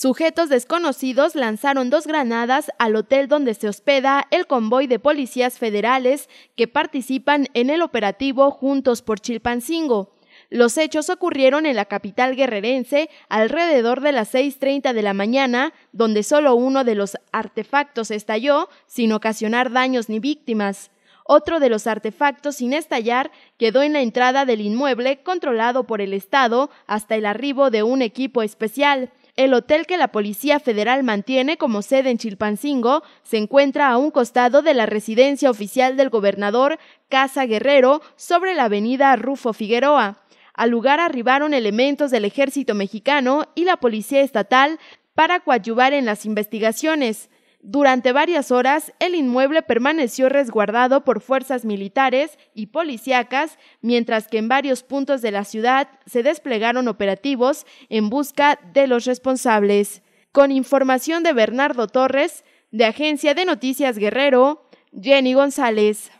Sujetos desconocidos lanzaron dos granadas al hotel donde se hospeda el convoy de policías federales que participan en el operativo Juntos por Chilpancingo. Los hechos ocurrieron en la capital guerrerense alrededor de las 6.30 de la mañana, donde solo uno de los artefactos estalló sin ocasionar daños ni víctimas. Otro de los artefactos sin estallar quedó en la entrada del inmueble controlado por el Estado hasta el arribo de un equipo especial. El hotel que la Policía Federal mantiene como sede en Chilpancingo se encuentra a un costado de la residencia oficial del gobernador Casa Guerrero sobre la avenida Rufo Figueroa. Al lugar arribaron elementos del ejército mexicano y la policía estatal para coadyuvar en las investigaciones. Durante varias horas, el inmueble permaneció resguardado por fuerzas militares y policíacas, mientras que en varios puntos de la ciudad se desplegaron operativos en busca de los responsables. Con información de Bernardo Torres, de Agencia de Noticias Guerrero, Jenny González.